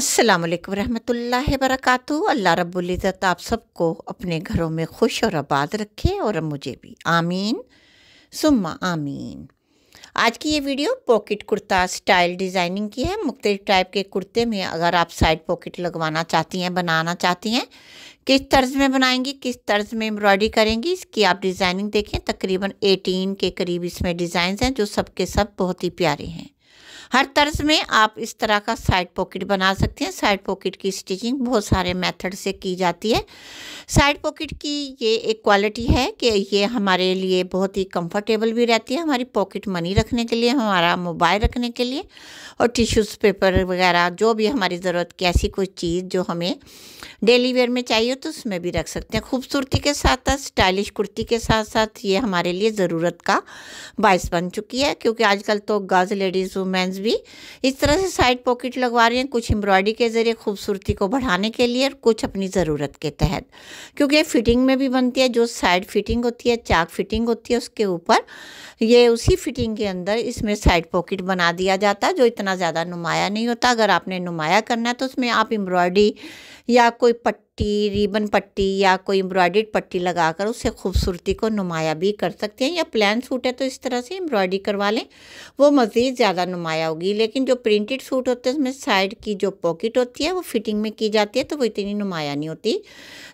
अस्सलाम वालेकुम रहमतुल्लाहि वरकatu अल्लाह रब्बुल इज़्ज़त आप सबको अपने घरों में खुश और आबाद रखे और मुझे भी आमीन सुम्मा आमीन आज की ये video pocket kurta style designing की है मुख्तलिफ़ टाइप के कुर्ते में अगर आप साइड पॉकेट लगवाना चाहती हैं बनाना चाहती हैं किस तर्ज में बनाएंगी किस तर्ज में एम्ब्रॉयडरी करेंगी इसकी आप डिज़ाइनिंग देखें तकरीबन एटीन के करीब इसमें डिज़ाइन हैं जो सबके सब बहुत ही प्यारे हैं हर तर्ज में आप इस तरह का साइड पॉकेट बना सकते हैं साइड पॉकेट की स्टिचिंग बहुत सारे मेथड से की जाती है साइड पॉकेट की ये एक क्वालिटी है कि ये हमारे लिए बहुत ही कंफर्टेबल भी रहती है हमारी पॉकेट मनी रखने के लिए हमारा मोबाइल रखने के लिए और टिश्यूज़ पेपर वगैरह जो भी हमारी ज़रूरत की ऐसी कोई चीज़ जो हमें डेली वेयर में चाहिए तो उसमें भी रख सकते हैं खूबसूरती के साथ साथ स्टाइलिश कुर्ती के साथ साथ ये हमारे लिए ज़रूरत का बायस बन चुकी है क्योंकि आजकल तो गर्ल्स लेडीज़ वुमेंस भी इस तरह से साइड पॉकेट लगवा रही हैं कुछ एम्ब्रॉयडरी के ज़रिए खूबसूरती को बढ़ाने के लिए और कुछ अपनी ज़रूरत के तहत क्योंकि फिटिंग में भी बनती है जो साइड फिटिंग होती है चाक फिटिंग होती है उसके ऊपर ये उसी फिटिंग के अंदर इसमें साइड पॉकेट बना दिया जाता है जो इतना ज़्यादा नुमाया नहीं होता अगर आपने नुमाया करना है तो उसमें आप एम्ब्रॉयडरी या कोई पट पट्टी रिबन पट्टी या कोई एम्ब्रॉयड पट्टी लगाकर उससे खूबसूरती को नुमाया भी कर सकते हैं या प्लान सूट है तो इस तरह से एम्ब्रॉयडरी करवा लें वो मज़ीद ज़्यादा नुमाया होगी लेकिन जो प्रिंटेड सूट होते हैं उसमें साइड की जो पॉकेट होती है वो फिटिंग में की जाती है तो वो इतनी नुमाया नहीं होती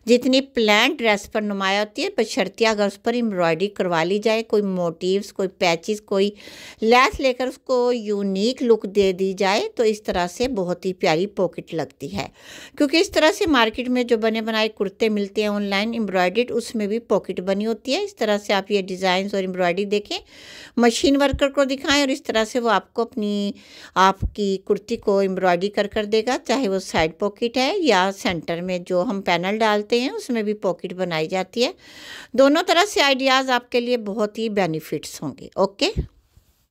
जितनी प्लान ड्रेस पर नुमाया होती है बशर्तिया अगर उस पर एम्ब्रॉयडरी करवा ली जाए कोई मोटिवस कोई पैचिस कोई लेस लेकर उसको यूनिक लुक दे दी जाए तो इस तरह से बहुत ही प्यारी पॉकेट लगती है क्योंकि इस तरह से मार्केट में जो बने बनाए कुर्ते मिलते हैं ऑनलाइन एम्ब्रॉयडेड उसमें भी पॉकेट बनी होती है इस तरह से आप ये डिज़ाइंस और एम्ब्रॉयडरी देखें मशीन वर्कर को दिखाएं और इस तरह से वो आपको अपनी आपकी कुर्ती को एम्ब्रॉयडरी कर कर देगा चाहे वो साइड पॉकेट है या सेंटर में जो हम पैनल डालते हैं उसमें भी पॉकेट बनाई जाती है दोनों तरह से आइडियाज़ आपके लिए बहुत ही बेनिफिट्स होंगे ओके